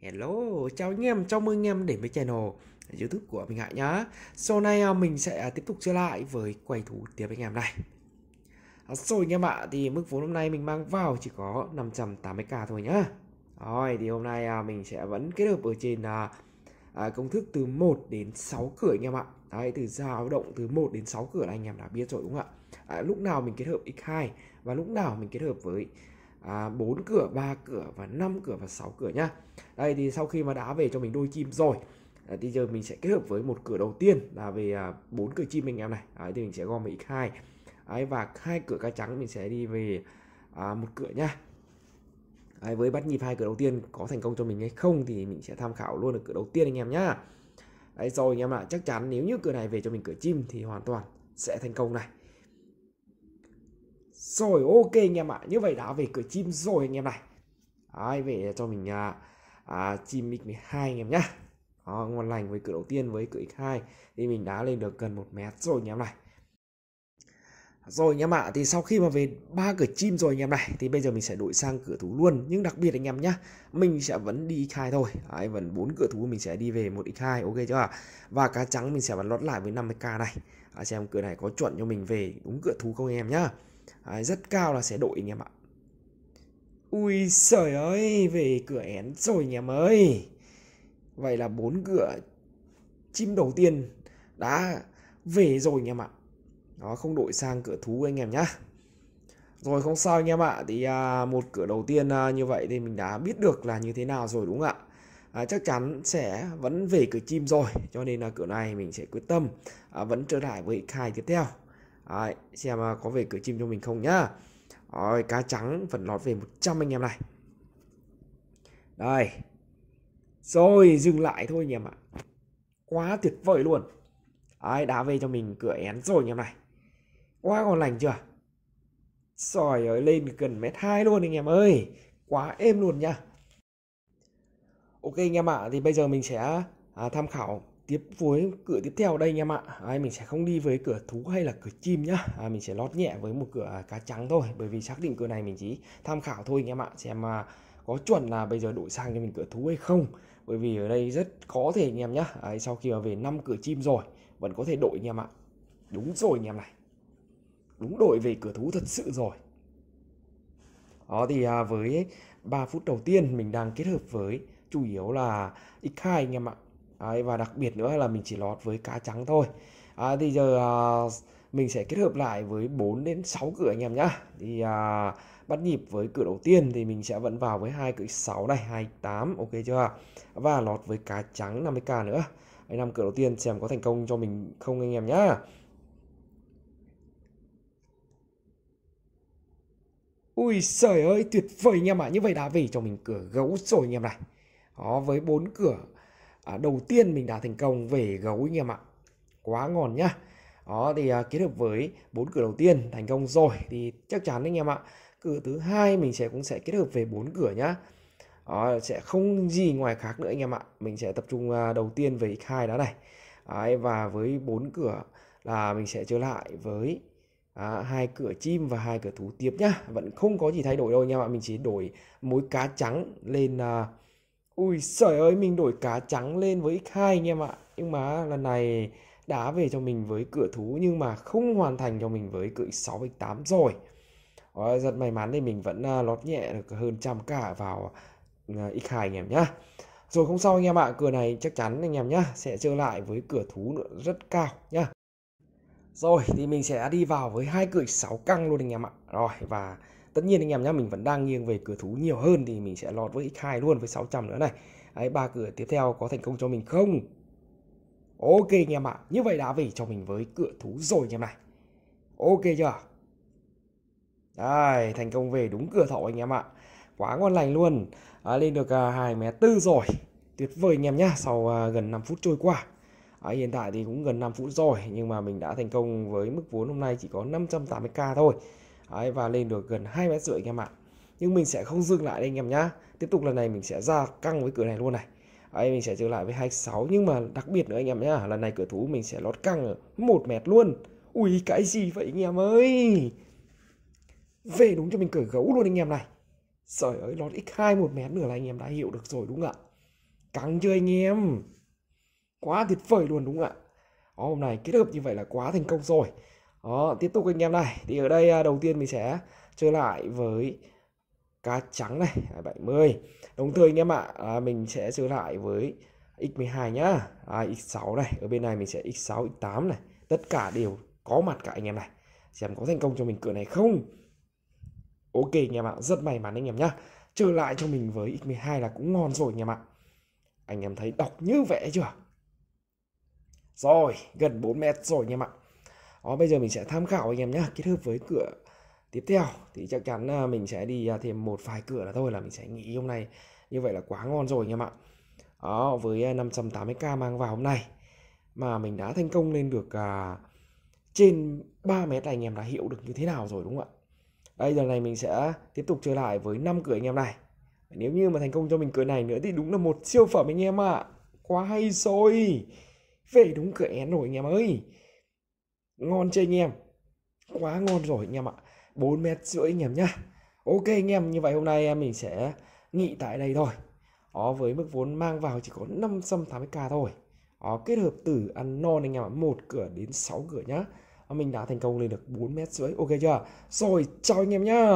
Hello, chào anh em, chào mừng anh em đến với channel YouTube của mình Hải nhá. Sau này à, mình sẽ à, tiếp tục trở lại với quầy thủ tiếp anh em này. À, rồi anh em ạ, thì mức vốn hôm nay mình mang vào chỉ có 580k thôi nhá. Rồi thì hôm nay mình sẽ vẫn kết hợp ở trên công thức từ 1 đến 6 cửa anh em ạ. Đấy, từ dao động từ 1 đến 6 cửa là anh em đã biết rồi đúng không ạ? À, lúc nào mình kết hợp x2 và lúc nào mình kết hợp với à, 4 cửa, ba cửa và 5 cửa và 6 cửa nhá. Đây thì sau khi mà đã về cho mình đôi chim rồi à, thì giờ mình sẽ kết hợp với một cửa đầu tiên là về à, bốn cửa chim anh em này. Đấy thì mình sẽ gom về x2. Đấy và hai cửa cá trắng mình sẽ đi về à, một cửa nhá. Đấy, với bắt nhịp hai cửa đầu tiên có thành công cho mình hay không thì mình sẽ tham khảo luôn ở cửa đầu tiên anh em nhá. Đấy rồi anh em ạ, chắc chắn nếu như cửa này về cho mình cửa chim thì hoàn toàn sẽ thành công này. Rồi ok anh em ạ. Như vậy đã về cửa chim rồi anh em này. ai về cho mình à, à, chim x12 anh em nhá. Đó, ngon lành với cửa đầu tiên với cửa x2 thì mình đã lên được gần một mét rồi anh em này. Rồi anh em ạ, thì sau khi mà về ba cửa chim rồi anh em này thì bây giờ mình sẽ đổi sang cửa thú luôn. Nhưng đặc biệt anh em nhá, mình sẽ vẫn đi x2 thôi. ai vẫn bốn cửa thú mình sẽ đi về một x2 ok chưa Và cá trắng mình sẽ vẫn lót lại với 50k này. À, xem cửa này có chuẩn cho mình về đúng cửa thú không anh em nhá. Đấy, rất cao là sẽ đội anh em ạ Ui sởi ơi Về cửa én rồi anh em ơi Vậy là bốn cửa Chim đầu tiên Đã về rồi anh em ạ Nó không đội sang cửa thú anh em nhá Rồi không sao anh em ạ Thì à, một cửa đầu tiên à, như vậy Thì mình đã biết được là như thế nào rồi đúng không ạ à, chắc chắn sẽ vẫn về cửa chim rồi cho nên là cửa này mình sẽ quyết tâm à, vẫn trở lại với khai tiếp theo Đấy, xem à, có về cửa chim cho mình không nhá Rồi cá trắng phần lót về 100 anh em này Đây Rồi dừng lại thôi anh em ạ Quá tuyệt vời luôn Đấy đá về cho mình cửa én rồi anh em này Quá còn lành chưa Sỏi ơi lên gần mét 2 luôn anh em ơi Quá êm luôn nha Ok anh em ạ Thì bây giờ mình sẽ à, tham khảo tiếp với cửa tiếp theo đây anh em ạ à, mình sẽ không đi với cửa thú hay là cửa chim nhá à, mình sẽ lót nhẹ với một cửa à, cá trắng thôi bởi vì xác định cửa này mình chỉ tham khảo thôi anh em ạ xem mà có chuẩn là bây giờ đổi sang cho mình cửa thú hay không bởi vì ở đây rất có thể anh em nhá à, sau khi mà về năm cửa chim rồi vẫn có thể đổi anh em ạ đúng rồi anh em này đúng đổi về cửa thú thật sự rồi đó thì à, với 3 phút đầu tiên mình đang kết hợp với chủ yếu là x2 anh em ạ Đấy, và đặc biệt nữa là mình chỉ lót với cá trắng thôi à, thì giờ à, mình sẽ kết hợp lại với 4 đến 6 cửa anh em nhá thì à, bắt nhịp với cửa đầu tiên thì mình sẽ vẫn vào với hai cửa 6 này 28 ok chưa và lót với cá trắng 50k nữa anh năm cửa đầu tiên xem có thành công cho mình không anh em nhá Ui trời ơi tuyệt vời anh em ạ à. Như vậy đã về cho mình cửa gấu rồi anh em này Đó với bốn cửa à, đầu tiên mình đã thành công về gấu anh em ạ quá ngon nhá đó thì à, kết hợp với bốn cửa đầu tiên thành công rồi thì chắc chắn anh em ạ cửa thứ hai mình sẽ cũng sẽ kết hợp về bốn cửa nhá đó, sẽ không gì ngoài khác nữa anh em ạ mình sẽ tập trung à, đầu tiên về x2 đó này Đấy, và với bốn cửa là mình sẽ trở lại với à, hai cửa chim và hai cửa thú tiếp nhá vẫn không có gì thay đổi đâu anh em ạ mình chỉ đổi mối cá trắng lên à, Ui trời ơi mình đổi cá trắng lên với X2 anh em ạ Nhưng mà lần này đá về cho mình với cửa thú Nhưng mà không hoàn thành cho mình với cửa X6 X8 rồi Ôi, Rất may mắn thì mình vẫn à, lót nhẹ được hơn trăm cả vào à, X2 anh em nhá Rồi không sao anh em ạ Cửa này chắc chắn anh em nhá Sẽ trở lại với cửa thú nữa rất cao nhá Rồi thì mình sẽ đi vào với hai cửa X6 căng luôn anh em ạ Rồi và tất nhiên anh em nhé mình vẫn đang nghiêng về cửa thú nhiều hơn thì mình sẽ lọt với x2 luôn với 600 nữa này đấy ba cửa tiếp theo có thành công cho mình không ok anh em ạ à. như vậy đã về cho mình với cửa thú rồi anh em này ok chưa đây thành công về đúng cửa thọ anh em ạ à. quá ngon lành luôn à, lên được à, hai mé tư rồi tuyệt vời anh em nhá sau à, gần 5 phút trôi qua à, hiện tại thì cũng gần 5 phút rồi nhưng mà mình đã thành công với mức vốn hôm nay chỉ có 580k thôi Đấy, và lên được gần hai mét rưỡi anh em ạ nhưng mình sẽ không dừng lại đây anh em nhá tiếp tục lần này mình sẽ ra căng với cửa này luôn này Đấy, mình sẽ trở lại với 26 nhưng mà đặc biệt nữa anh em nhá lần này cửa thú mình sẽ lót căng một mét luôn ui cái gì vậy anh em ơi về đúng cho mình cửa gấu luôn anh em này Trời ơi, lót X2 một mét nữa là anh em đã hiểu được rồi đúng không ạ? Căng chưa anh em? Quá tuyệt vời luôn đúng không ạ? hôm nay kết hợp như vậy là quá thành công rồi đó tiếp tục anh em này thì ở đây à, đầu tiên mình sẽ trở lại với cá trắng này 70 à, đồng thời anh em ạ à, mình sẽ trở lại với x12 nhá à, x6 này ở bên này mình sẽ x6 x8 này tất cả đều có mặt cả anh em này xem có thành công cho mình cửa này không ok anh em ạ rất may mắn anh em nhá trở lại cho mình với x12 là cũng ngon rồi anh em ạ anh em thấy đọc như vẽ chưa rồi gần 4 mét rồi anh em ạ đó bây giờ mình sẽ tham khảo anh em nhé kết hợp với cửa tiếp theo thì chắc chắn là mình sẽ đi à, thêm một vài cửa là thôi là mình sẽ nghỉ hôm nay như vậy là quá ngon rồi anh em ạ đó với 580k à, mang vào hôm nay mà mình đã thành công lên được à, trên 3 mét này anh em đã hiểu được như thế nào rồi đúng không ạ đây giờ này mình sẽ tiếp tục chơi lại với 5 cửa anh em này nếu như mà thành công cho mình cửa này nữa thì đúng là một siêu phẩm anh em ạ à. quá hay rồi về đúng cửa én rồi anh em ơi ngon chưa anh em quá ngon rồi anh em ạ bốn mét rưỡi anh em nhá ok anh em như vậy hôm nay mình sẽ nghỉ tại đây thôi đó với mức vốn mang vào chỉ có 580k thôi đó, kết hợp từ ăn non anh em ạ một cửa đến 6 cửa nhá mình đã thành công lên được 4 mét rưỡi ok chưa rồi chào anh em nhá